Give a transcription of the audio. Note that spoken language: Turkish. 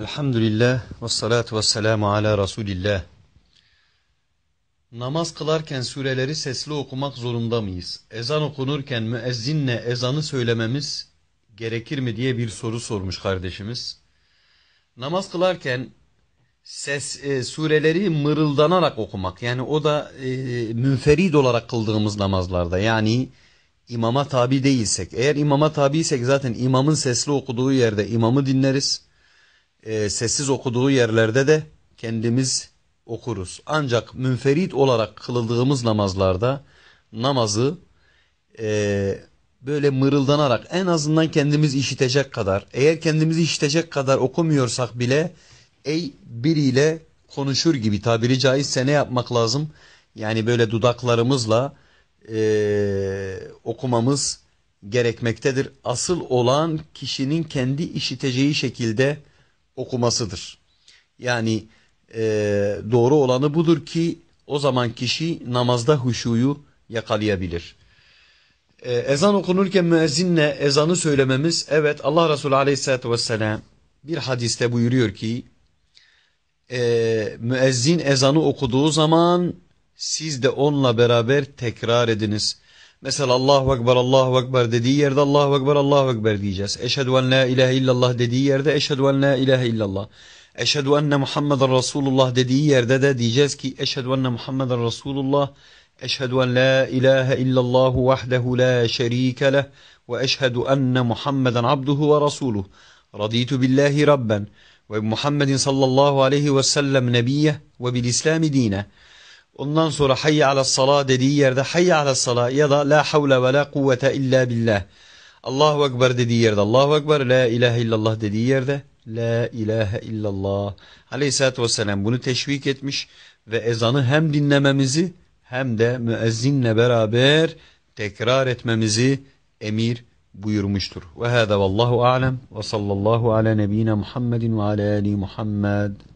Elhamdülillah ve salatu ve selamu ala Resulillah. Namaz kılarken sureleri sesli okumak zorunda mıyız? Ezan okunurken müezzinle ezanı söylememiz gerekir mi diye bir soru sormuş kardeşimiz. Namaz kılarken ses e, sureleri mırıldanarak okumak yani o da e, münferid olarak kıldığımız namazlarda yani imama tabi değilsek eğer imama tabiysek zaten imamın sesli okuduğu yerde imamı dinleriz e, sessiz okuduğu yerlerde de kendimiz okuruz. Ancak münferit olarak kılıldığımız namazlarda namazı e, böyle mırıldanarak en azından kendimiz işitecek kadar eğer kendimizi işitecek kadar okumuyorsak bile ey biriyle konuşur gibi tabiri caizse ne yapmak lazım? Yani böyle dudaklarımızla e, okumamız gerekmektedir. Asıl olan kişinin kendi işiteceği şekilde okumasıdır. Yani e, doğru olanı budur ki o zaman kişi namazda huşuyu yakalayabilir. E, ezan okunurken müezzinle ezanı söylememiz evet Allah Resulü aleyhissalatü vesselam bir hadiste buyuruyor ki e, müezzin ezanı okuduğu zaman siz de onunla beraber tekrar ediniz. Mesela Allahu Ekber, Allahu Ekber dediği yerde Allahu Ekber, Allahu Ekber diyeceğiz. Eşhedü en la ilahe illallah dediği yerde eşhedü en la ilahe illallah. Eşhedü enne Muhammeden Resulullah dediği yerde de diyeceğiz ki eşhedü enne Muhammeden Resulullah. Eşhedü en la ilahe illallahu vahdehu la şerike leh ve eşhedü enne Muhammeden abduhu ve resuluh. Raditu billahi rabben ve Muhammedin sallallahu aleyhi ve sellem nebiyye ve bil İslami dine. Ondan sonra hayye ala sala dediği yerde hayye ala sala ya da la havle ve la kuvvete illa billah. Allahu Ekber dediği yerde Allahu Ekber, la ilahe illallah dediği yerde la ilahe illallah. Aleyhisselatü vesselam bunu teşvik etmiş ve ezanı hem dinlememizi hem de müezzinle beraber tekrar etmemizi emir buyurmuştur. Ve hâdâ vallahu a'lem ve sallallahu ala nebine Muhammedin ve ala ali Muhammed.